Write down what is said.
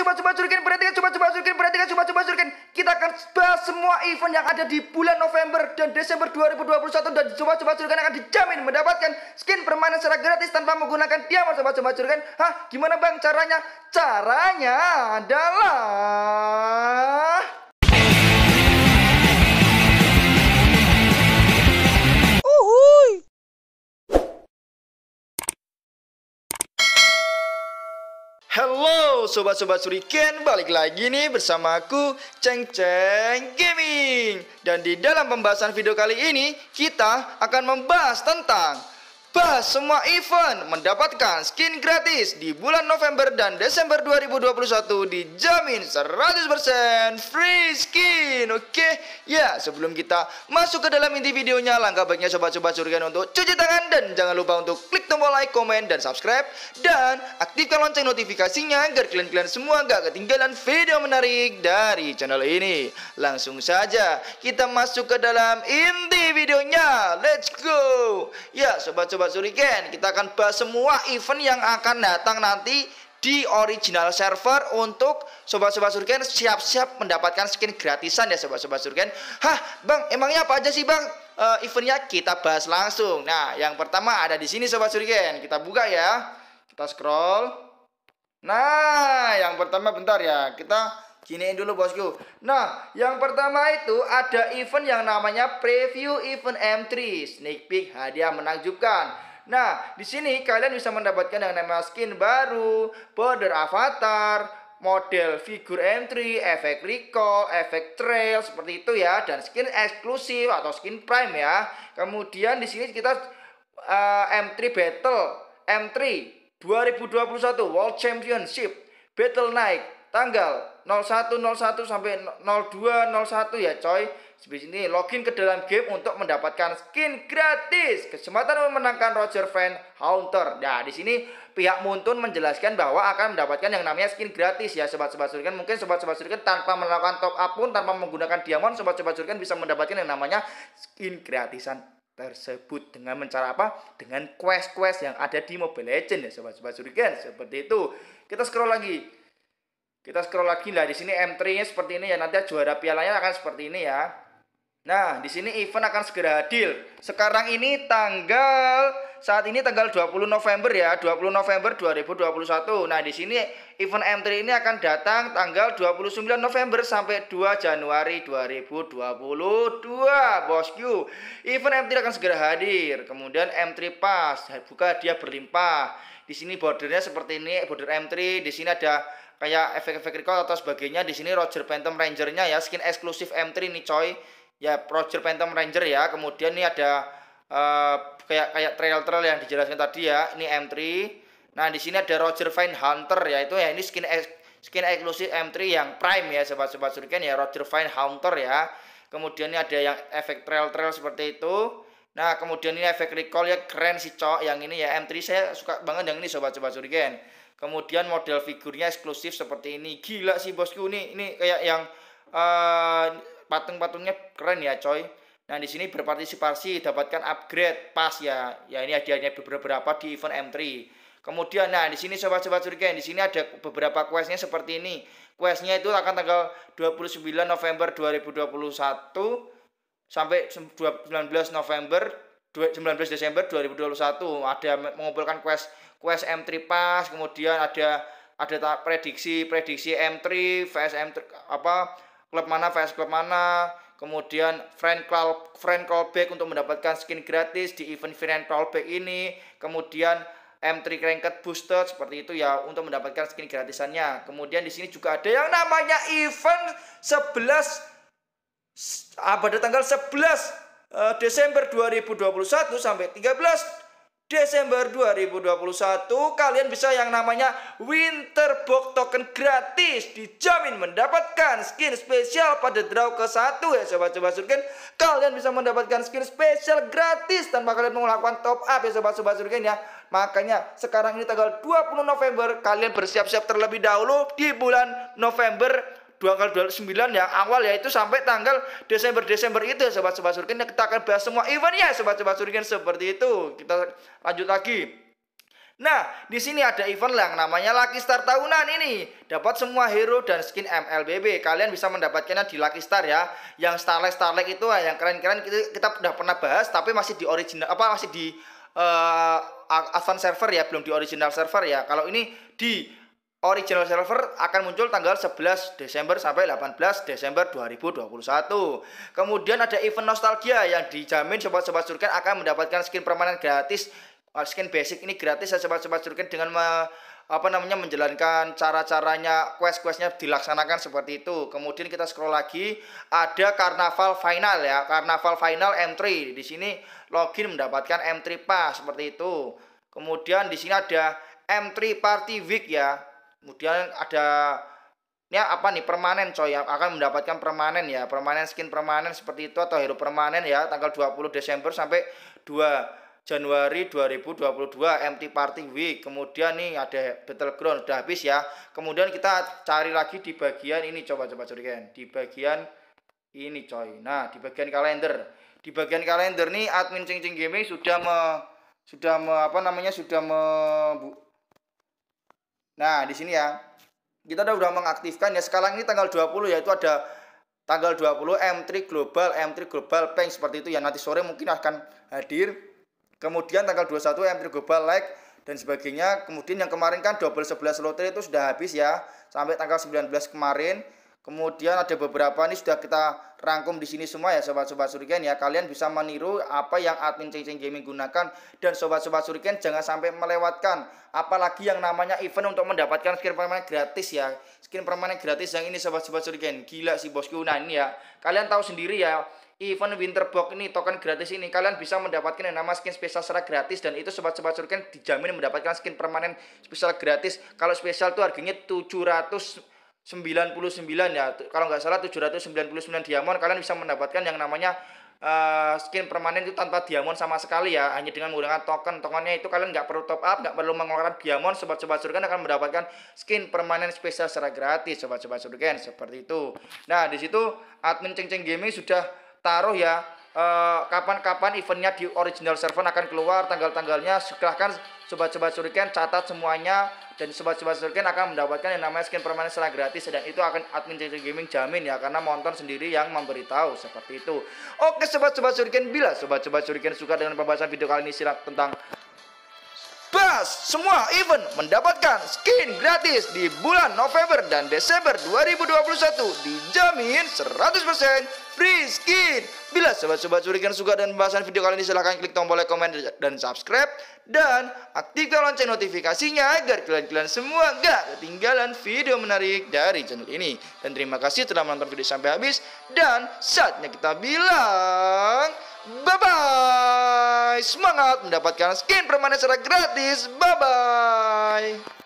perhatikan, coba coba surkin perhatikan, coba-coba surkin perhatikan, coba-coba surkin Kita akan bahas semua event yang ada di bulan November dan Desember 2021 dan coba-coba surkin akan dijamin mendapatkan skin permanen secara gratis tanpa menggunakan diamond coba-coba surkin Hah, gimana bang caranya? Caranya adalah sobat-sobat Suri Ken balik lagi nih bersama aku Ceng Ceng Gaming. Dan di dalam pembahasan video kali ini, kita akan membahas tentang Bah, semua event mendapatkan skin gratis di bulan November dan Desember 2021 dijamin 100% free skin. Oke, ya sebelum kita masuk ke dalam inti videonya, langkah baiknya sobat-sobat surgen untuk cuci tangan dan jangan lupa untuk klik tombol like, comment, dan subscribe dan aktifkan lonceng notifikasinya agar kalian-kalian semua gak ketinggalan video menarik dari channel ini. Langsung saja kita masuk ke dalam inti videonya. Let's go. Ya, sobat-sobat surgen, kita akan bahas semua event yang akan datang nanti di original server untuk sobat-sobat surgen siap-siap mendapatkan skin gratisan ya sobat-sobat surgen. Hah, Bang, emangnya apa aja sih, Bang? Uh, eventnya kita bahas langsung. Nah, yang pertama ada di sini sobat surgen. Kita buka ya. Kita scroll. Nah, yang pertama bentar ya. Kita Giniin dulu bosku Nah yang pertama itu ada event yang namanya preview event M3 Sneak peek hadiah menakjubkan Nah, di sini kalian bisa mendapatkan yang namanya skin baru, border avatar, model figur entry, efek recall, efek trail seperti itu ya dan skin eksklusif atau skin prime ya. Kemudian di sini kita uh, eh, M3 Battle M3 2021 World Championship Battle Night tanggal 0101 sampai 0201 ya coy. Di sini login ke dalam game untuk mendapatkan skin gratis. Kesempatan memenangkan Roger Van Hunter. Nah, di sini pihak Muntun menjelaskan bahwa akan mendapatkan yang namanya skin gratis ya sobat-sobat surgen. Mungkin sobat-sobat surgen tanpa melakukan top up pun tanpa menggunakan diamond sobat-sobat surgen bisa mendapatkan yang namanya skin gratisan tersebut dengan cara apa? Dengan quest-quest yang ada di Mobile Legends ya sobat-sobat surgen. Seperti itu. Kita scroll lagi. Kita scroll lagi lah di sini M3-nya seperti ini ya. Nanti juara pialanya akan seperti ini ya. Nah, di sini event akan segera hadir. Sekarang ini tanggal saat ini tanggal 20 November ya, 20 November 2021. Nah, di sini event M3 ini akan datang tanggal 29 November sampai 2 Januari 2022, Bosku. Event M3 akan segera hadir. Kemudian M3 Pass buka dia berlimpah di sini bordernya seperti ini border M3 di sini ada kayak efek-efek recoil atau sebagainya di sini Roger Phantom Ranger-nya ya skin eksklusif M3 nih coy ya Roger Phantom Ranger ya kemudian ini ada uh, kayak kayak trail-trail yang dijelaskan tadi ya ini M3 nah di sini ada Roger Fine Hunter ya itu ya ini skin skin eksklusif M3 yang prime ya sobat-sobat surgen ya Roger Fine Hunter ya kemudian ini ada yang efek trail-trail seperti itu Nah, kemudian ini efek recall ya keren sih cok. Yang ini ya M3 saya suka banget yang ini sobat-sobat Surigen. Kemudian model figurnya eksklusif seperti ini. Gila sih bosku ini ini kayak yang uh, patung-patungnya keren ya coy. Nah, di sini berpartisipasi dapatkan upgrade pas ya. Ya ini hadiahnya beberapa di event M3. Kemudian nah di sini sobat-sobat Surigen, di sini ada beberapa questnya seperti ini. Questnya itu akan tanggal 29 November 2021 sampai 19 November 19 Desember 2021 ada mengumpulkan quest quest M3 pass kemudian ada ada prediksi prediksi M3 vs M3, apa klub mana vs klub mana kemudian friend call friend callback untuk mendapatkan skin gratis di event friend callback ini kemudian M3 Ranked Booster seperti itu ya untuk mendapatkan skin gratisannya. Kemudian di sini juga ada yang namanya event 11 Ah, pada tanggal 11 eh, Desember 2021 sampai 13 Desember 2021 kalian bisa yang namanya Winter Box Token gratis dijamin mendapatkan skin spesial pada draw ke satu ya sobat sobat surgen kalian bisa mendapatkan skin spesial gratis tanpa kalian melakukan top up ya sobat sobat surgen ya makanya sekarang ini tanggal 20 November kalian bersiap-siap terlebih dahulu di bulan November 2 kali 29 yang awal yaitu sampai tanggal Desember-Desember itu ya, sobat-sobat surgen kita akan bahas semua event eventnya sobat-sobat surgen seperti itu kita lanjut lagi Nah, di sini ada event yang namanya Lucky Star tahunan ini. Dapat semua hero dan skin MLBB. Kalian bisa mendapatkannya di Lucky Star ya. Yang Starlight Starlight itu yang keren-keren kita udah pernah bahas tapi masih di original apa masih di uh, advance server ya, belum di original server ya. Kalau ini di original server akan muncul tanggal 11 Desember sampai 18 Desember 2021. Kemudian ada event nostalgia yang dijamin sobat-sobat surken akan mendapatkan skin permanen gratis. Skin basic ini gratis ya sobat-sobat surken dengan me, apa namanya menjalankan cara-caranya quest-questnya dilaksanakan seperti itu. Kemudian kita scroll lagi ada karnaval final ya, karnaval final M entry. Di sini login mendapatkan M3 pass seperti itu. Kemudian di sini ada M3 Party Week ya kemudian ada ini apa nih permanen coy yang akan mendapatkan permanen ya permanen skin permanen seperti itu atau hero permanen ya tanggal 20 Desember sampai 2 Januari 2022 MT Party Week kemudian nih ada Battleground udah habis ya kemudian kita cari lagi di bagian ini coba-coba curigain di bagian ini coy nah di bagian kalender di bagian kalender nih admin Cing Cing Gaming sudah me sudah me, apa namanya sudah me, Nah, di sini ya. Kita udah, mengaktifkan ya. Sekarang ini tanggal 20 yaitu ada tanggal 20 M3 Global, M3 Global Peng seperti itu ya. Nanti sore mungkin akan hadir. Kemudian tanggal 21 M3 Global Like dan sebagainya. Kemudian yang kemarin kan double 11 lotre itu sudah habis ya. Sampai tanggal 19 kemarin. Kemudian ada beberapa ini sudah kita rangkum di sini semua ya sobat-sobat surgen ya. Kalian bisa meniru apa yang admin Cincin Gaming gunakan dan sobat-sobat surgen jangan sampai melewatkan apalagi yang namanya event untuk mendapatkan skin permanen gratis ya. Skin permanen gratis yang ini sobat-sobat surgen. Gila si bosku. Nah, ini ya. Kalian tahu sendiri ya event Winterbox ini token gratis ini kalian bisa mendapatkan yang nama skin spesial secara gratis dan itu sobat-sobat surgen dijamin mendapatkan skin permanen spesial gratis kalau spesial tuh harganya 700 99 ya kalau nggak salah 799 diamond kalian bisa mendapatkan yang namanya uh, skin permanen itu tanpa diamond sama sekali ya hanya dengan menggunakan token tokennya itu kalian nggak perlu top up nggak perlu mengeluarkan diamond sobat-sobat surgen akan mendapatkan skin permanen spesial secara gratis sobat-sobat surgen seperti itu nah di situ admin ceng ceng gaming sudah taruh ya Eh, kapan-kapan uh, eventnya di original server akan keluar tanggal-tanggalnya silahkan sobat-sobat suriken catat semuanya dan sobat-sobat suriken akan mendapatkan yang namanya skin permanen secara gratis dan itu akan admin jadi Gaming jamin ya karena Monton sendiri yang memberitahu seperti itu oke sobat-sobat suriken bila sobat-sobat suriken suka dengan pembahasan video kali ini silahkan tentang semua event mendapatkan skin gratis di bulan November dan Desember 2021 dijamin 100% free skin. Bila sobat-sobat curikan suka dan pembahasan video kali ini silahkan klik tombol like, komen, dan subscribe. Dan aktifkan lonceng notifikasinya agar kalian-kalian semua gak ketinggalan video menarik dari channel ini. Dan terima kasih telah menonton video sampai habis. Dan saatnya kita bilang semangat mendapatkan skin permanen secara gratis. Bye-bye.